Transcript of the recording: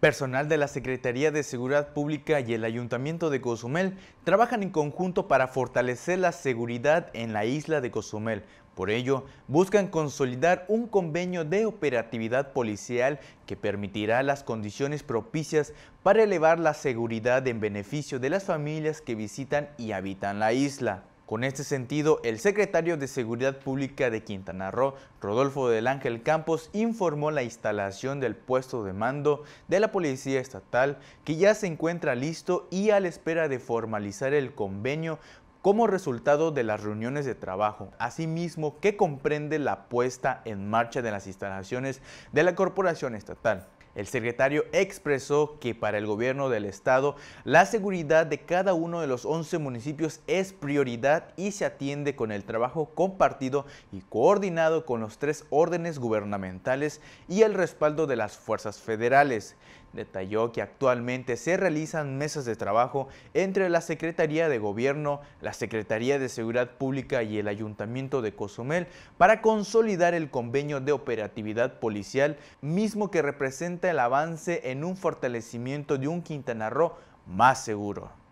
Personal de la Secretaría de Seguridad Pública y el Ayuntamiento de Cozumel trabajan en conjunto para fortalecer la seguridad en la isla de Cozumel. Por ello, buscan consolidar un convenio de operatividad policial que permitirá las condiciones propicias para elevar la seguridad en beneficio de las familias que visitan y habitan la isla. Con este sentido, el secretario de Seguridad Pública de Quintana Roo, Rodolfo del Ángel Campos, informó la instalación del puesto de mando de la Policía Estatal, que ya se encuentra listo y a la espera de formalizar el convenio como resultado de las reuniones de trabajo, asimismo que comprende la puesta en marcha de las instalaciones de la Corporación Estatal. El secretario expresó que para el gobierno del estado la seguridad de cada uno de los 11 municipios es prioridad y se atiende con el trabajo compartido y coordinado con los tres órdenes gubernamentales y el respaldo de las fuerzas federales. Detalló que actualmente se realizan mesas de trabajo entre la Secretaría de Gobierno, la Secretaría de Seguridad Pública y el Ayuntamiento de Cozumel para consolidar el convenio de operatividad policial mismo que representa el avance en un fortalecimiento de un Quintana Roo más seguro.